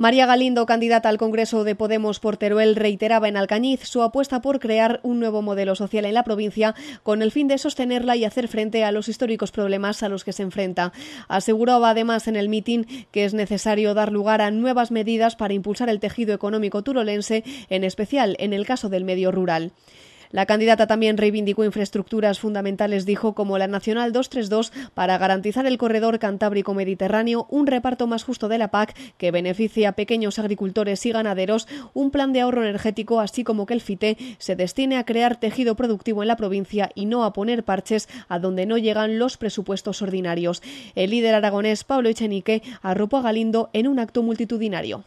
María Galindo, candidata al Congreso de Podemos por Teruel, reiteraba en Alcañiz su apuesta por crear un nuevo modelo social en la provincia con el fin de sostenerla y hacer frente a los históricos problemas a los que se enfrenta. Aseguraba además en el mitin que es necesario dar lugar a nuevas medidas para impulsar el tejido económico turolense, en especial en el caso del medio rural. La candidata también reivindicó infraestructuras fundamentales, dijo, como la Nacional 232, para garantizar el corredor Cantábrico-Mediterráneo, un reparto más justo de la PAC que beneficie a pequeños agricultores y ganaderos, un plan de ahorro energético, así como que el FITE se destine a crear tejido productivo en la provincia y no a poner parches a donde no llegan los presupuestos ordinarios. El líder aragonés Pablo Echenique arropó a Galindo en un acto multitudinario.